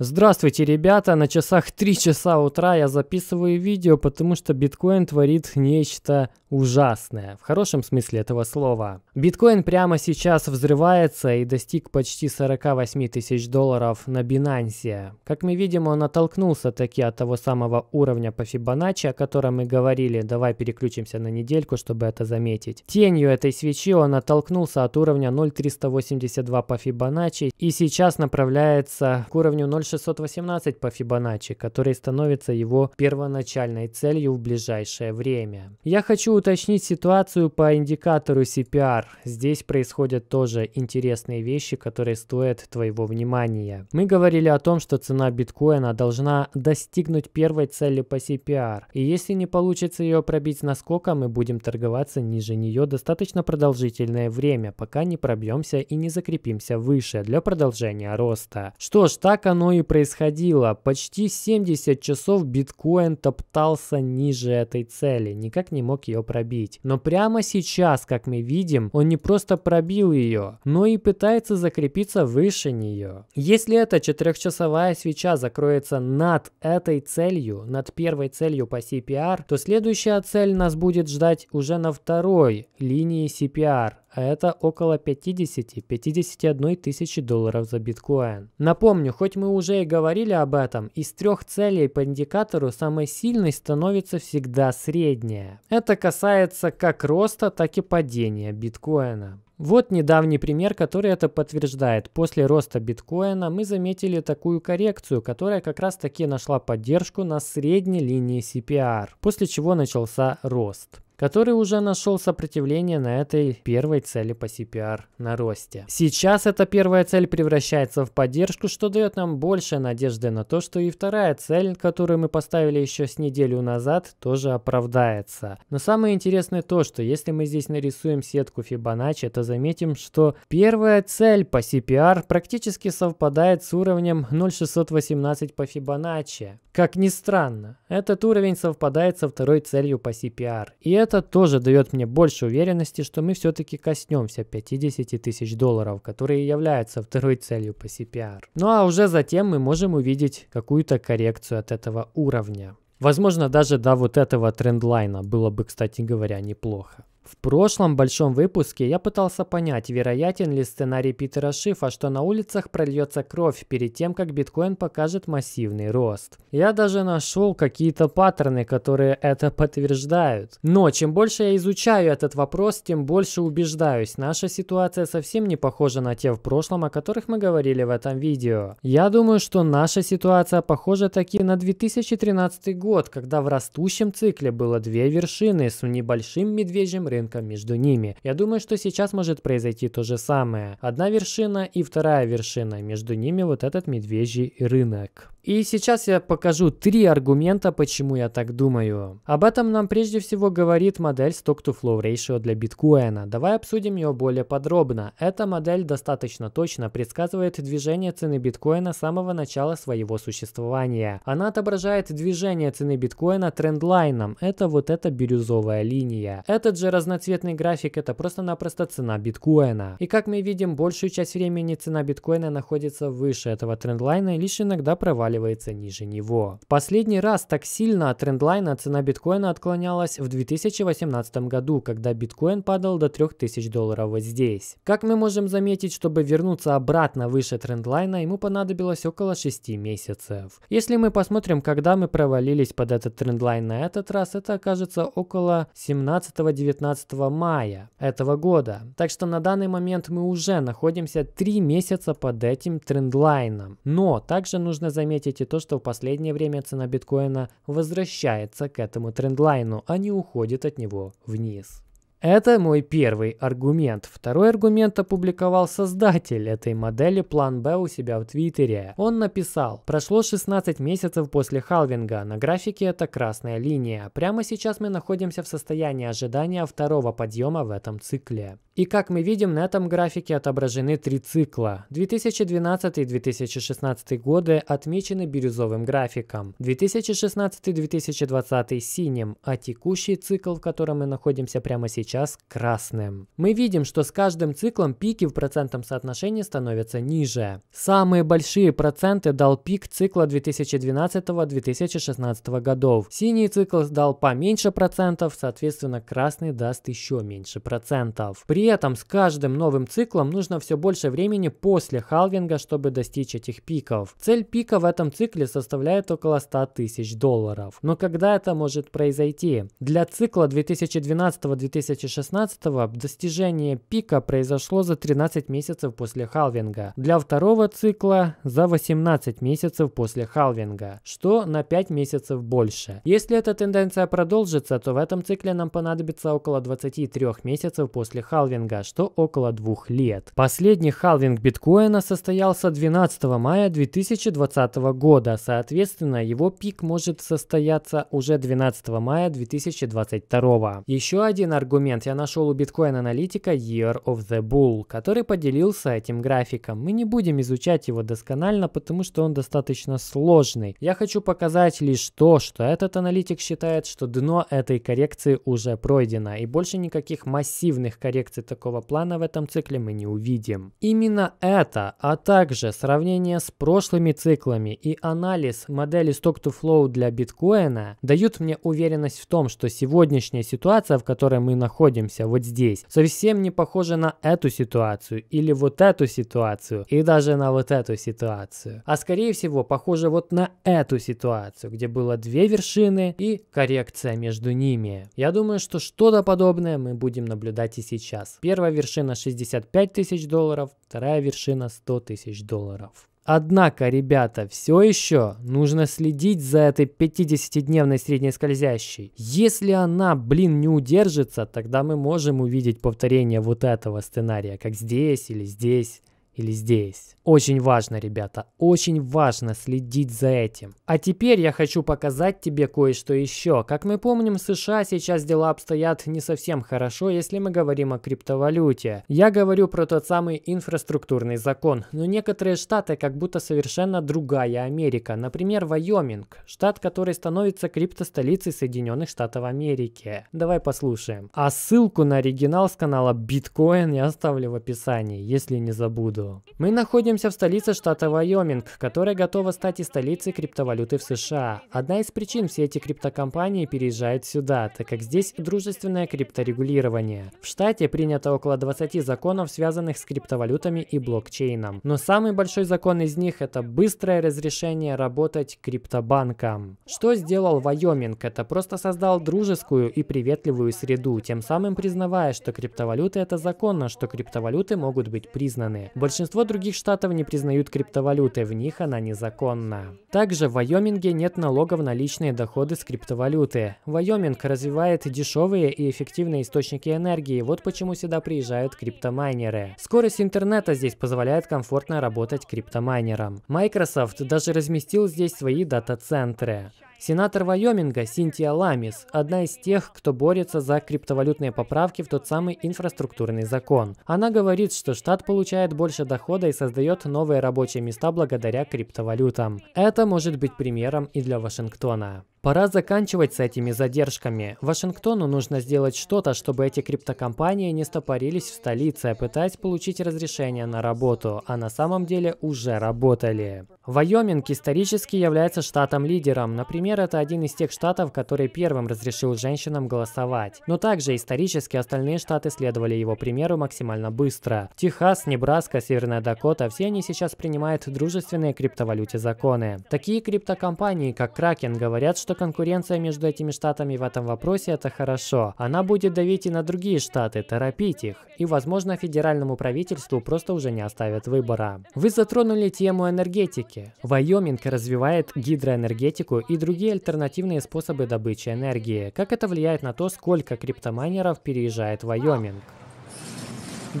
Здравствуйте, ребята! На часах 3 часа утра я записываю видео, потому что биткоин творит нечто ужасное, в хорошем смысле этого слова. Биткоин прямо сейчас взрывается и достиг почти 48 тысяч долларов на Binance. Как мы видим, он оттолкнулся таки от того самого уровня по Fibonacci, о котором мы говорили. Давай переключимся на недельку, чтобы это заметить. Тенью этой свечи он оттолкнулся от уровня 0,382 по Fibonacci и сейчас направляется к уровню 0,618 по Fibonacci, который становится его первоначальной целью в ближайшее время. Я хочу уточнить ситуацию по индикатору CPR. Здесь происходят тоже интересные вещи, которые стоят твоего внимания. Мы говорили о том, что цена биткоина должна достигнуть первой цели по CPR. И если не получится ее пробить насколько мы будем торговаться ниже нее достаточно продолжительное время, пока не пробьемся и не закрепимся выше для продолжения роста. Что ж, так оно и происходило. Почти 70 часов биткоин топтался ниже этой цели, никак не мог ее пробить. Но прямо сейчас, как мы видим, он не просто пробил ее, но и пытается закрепиться выше нее. Если эта четырехчасовая свеча закроется над этой целью, над первой целью по CPR, то следующая цель нас будет ждать уже на второй линии CPR а это около 50-51 тысячи долларов за биткоин. Напомню, хоть мы уже и говорили об этом, из трех целей по индикатору самой сильной становится всегда средняя. Это касается как роста, так и падения биткоина. Вот недавний пример, который это подтверждает. После роста биткоина мы заметили такую коррекцию, которая как раз таки нашла поддержку на средней линии CPR, после чего начался рост который уже нашел сопротивление на этой первой цели по CPR на росте. Сейчас эта первая цель превращается в поддержку, что дает нам больше надежды на то, что и вторая цель, которую мы поставили еще с неделю назад, тоже оправдается. Но самое интересное то, что если мы здесь нарисуем сетку Fibonacci, то заметим, что первая цель по CPR практически совпадает с уровнем 0,618 по Fibonacci. Как ни странно, этот уровень совпадает со второй целью по CPR. И это это тоже дает мне больше уверенности, что мы все-таки коснемся 50 тысяч долларов, которые являются второй целью по CPR. Ну а уже затем мы можем увидеть какую-то коррекцию от этого уровня. Возможно, даже до вот этого трендлайна было бы, кстати говоря, неплохо. В прошлом большом выпуске я пытался понять, вероятен ли сценарий Питера Шифа, что на улицах прольется кровь перед тем, как биткоин покажет массивный рост. Я даже нашел какие-то паттерны, которые это подтверждают. Но чем больше я изучаю этот вопрос, тем больше убеждаюсь, наша ситуация совсем не похожа на те в прошлом, о которых мы говорили в этом видео. Я думаю, что наша ситуация похожа таки на 2013 год, когда в растущем цикле было две вершины с небольшим медвежьим рынком рынка между ними. Я думаю, что сейчас может произойти то же самое. Одна вершина и вторая вершина, между ними вот этот медвежий рынок. И сейчас я покажу три аргумента, почему я так думаю. Об этом нам прежде всего говорит модель Stock-to-Flow Ratio для биткоина. Давай обсудим ее более подробно. Эта модель достаточно точно предсказывает движение цены биткоина с самого начала своего существования. Она отображает движение цены биткоина трендлайном. Это вот эта бирюзовая линия. Этот же разноцветный график это просто-напросто цена биткоина. И как мы видим, большую часть времени цена биткоина находится выше этого трендлайна и лишь иногда проваливается проваливается ниже него. В последний раз так сильно от трендлайна цена биткоина отклонялась в 2018 году, когда биткоин падал до 3000 долларов вот здесь. Как мы можем заметить, чтобы вернуться обратно выше трендлайна, ему понадобилось около 6 месяцев. Если мы посмотрим, когда мы провалились под этот трендлайн на этот раз, это окажется около 17-19 мая этого года. Так что на данный момент мы уже находимся 3 месяца под этим трендлайном. Но также нужно заметить, отметить и то, что в последнее время цена биткоина возвращается к этому трендлайну, а не уходит от него вниз. Это мой первый аргумент. Второй аргумент опубликовал создатель этой модели План Б у себя в Твиттере. Он написал, прошло 16 месяцев после халвинга, на графике это красная линия. Прямо сейчас мы находимся в состоянии ожидания второго подъема в этом цикле. И как мы видим, на этом графике отображены три цикла. 2012-2016 годы отмечены бирюзовым графиком, 2016-2020 синим, а текущий цикл, в котором мы находимся прямо сейчас, красным. Мы видим, что с каждым циклом пики в процентном соотношении становятся ниже. Самые большие проценты дал пик цикла 2012-2016 годов. Синий цикл дал поменьше процентов, соответственно красный даст еще меньше процентов. При этом с каждым новым циклом нужно все больше времени после халвинга, чтобы достичь этих пиков. Цель пика в этом цикле составляет около 100 тысяч долларов. Но когда это может произойти? Для цикла 2012-2016 достижение пика произошло за 13 месяцев после халвинга. Для второго цикла за 18 месяцев после халвинга, что на 5 месяцев больше. Если эта тенденция продолжится, то в этом цикле нам понадобится около 23 месяцев после халвинга халвинга, что около двух лет. Последний халвинг биткоина состоялся 12 мая 2020 года, соответственно, его пик может состояться уже 12 мая 2022. Еще один аргумент я нашел у биткоин-аналитика Year of the Bull, который поделился этим графиком. Мы не будем изучать его досконально, потому что он достаточно сложный. Я хочу показать лишь то, что этот аналитик считает, что дно этой коррекции уже пройдено, и больше никаких массивных коррекций такого плана в этом цикле мы не увидим. Именно это, а также сравнение с прошлыми циклами и анализ модели Stock-to-Flow для биткоина дают мне уверенность в том, что сегодняшняя ситуация, в которой мы находимся вот здесь, совсем не похожа на эту ситуацию или вот эту ситуацию и даже на вот эту ситуацию, а скорее всего похожа вот на эту ситуацию, где было две вершины и коррекция между ними. Я думаю, что что-то подобное мы будем наблюдать и сейчас раз. Первая вершина 65 тысяч долларов, вторая вершина 100 тысяч долларов. Однако, ребята, все еще нужно следить за этой 50-дневной средней скользящей. Если она, блин, не удержится, тогда мы можем увидеть повторение вот этого сценария, как здесь или здесь или здесь. Очень важно, ребята, очень важно следить за этим. А теперь я хочу показать тебе кое-что еще. Как мы помним, в США сейчас дела обстоят не совсем хорошо, если мы говорим о криптовалюте. Я говорю про тот самый инфраструктурный закон, но некоторые штаты как будто совершенно другая Америка. Например, Вайоминг, штат, который становится криптостолицей Соединенных Штатов Америки. Давай послушаем. А ссылку на оригинал с канала Bitcoin я оставлю в описании, если не забуду. Мы находимся в столице штата Вайоминг, которая готова стать и столицей криптовалюты в США. Одна из причин все эти криптокомпании переезжают сюда, так как здесь дружественное крипторегулирование. В штате принято около 20 законов, связанных с криптовалютами и блокчейном. Но самый большой закон из них это быстрое разрешение работать криптобанкам. Что сделал Вайоминг? Это просто создал дружескую и приветливую среду, тем самым признавая, что криптовалюты это законно, что криптовалюты могут быть признаны. Большинство Большинство других штатов не признают криптовалюты, в них она незаконна. Также в Вайоминге нет налогов на личные доходы с криптовалюты. Вайоминг развивает дешевые и эффективные источники энергии, вот почему сюда приезжают криптомайнеры. Скорость интернета здесь позволяет комфортно работать криптомайнером. Microsoft даже разместил здесь свои дата-центры. Сенатор Вайоминга Синтия Ламис – одна из тех, кто борется за криптовалютные поправки в тот самый инфраструктурный закон. Она говорит, что штат получает больше дохода и создает новые рабочие места благодаря криптовалютам. Это может быть примером и для Вашингтона. Пора заканчивать с этими задержками. Вашингтону нужно сделать что-то, чтобы эти криптокомпании не стопорились в столице, а пытаясь получить разрешение на работу, а на самом деле уже работали. Вайоминг исторически является штатом-лидером. Например, это один из тех штатов, который первым разрешил женщинам голосовать. Но также исторически остальные штаты следовали его примеру максимально быстро. Техас, Небраска, Северная Дакота – все они сейчас принимают дружественные криптовалюте законы. Такие криптокомпании, как Кракен, говорят, что что конкуренция между этими штатами в этом вопросе – это хорошо. Она будет давить и на другие штаты, торопить их. И, возможно, федеральному правительству просто уже не оставят выбора. Вы затронули тему энергетики. Вайоминг развивает гидроэнергетику и другие альтернативные способы добычи энергии. Как это влияет на то, сколько криптомайнеров переезжает в Вайоминг?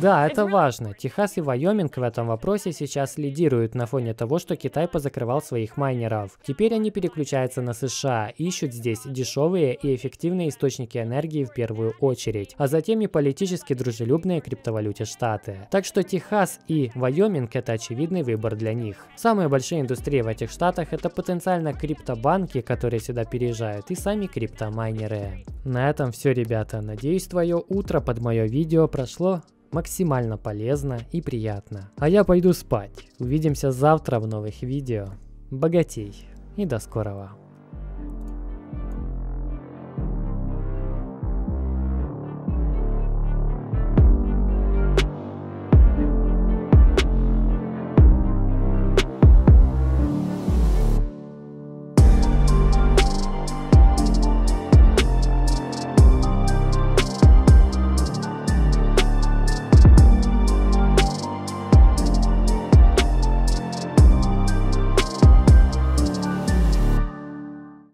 Да, это важно. Техас и Вайоминг в этом вопросе сейчас лидируют на фоне того, что Китай позакрывал своих майнеров. Теперь они переключаются на США, ищут здесь дешевые и эффективные источники энергии в первую очередь, а затем и политически дружелюбные криптовалюте Штаты. Так что Техас и Вайоминг это очевидный выбор для них. Самые большие индустрии в этих штатах это потенциально криптобанки, которые сюда переезжают, и сами криптомайнеры. На этом все, ребята. Надеюсь, твое утро под мое видео прошло максимально полезно и приятно. А я пойду спать. Увидимся завтра в новых видео. Богатей и до скорого.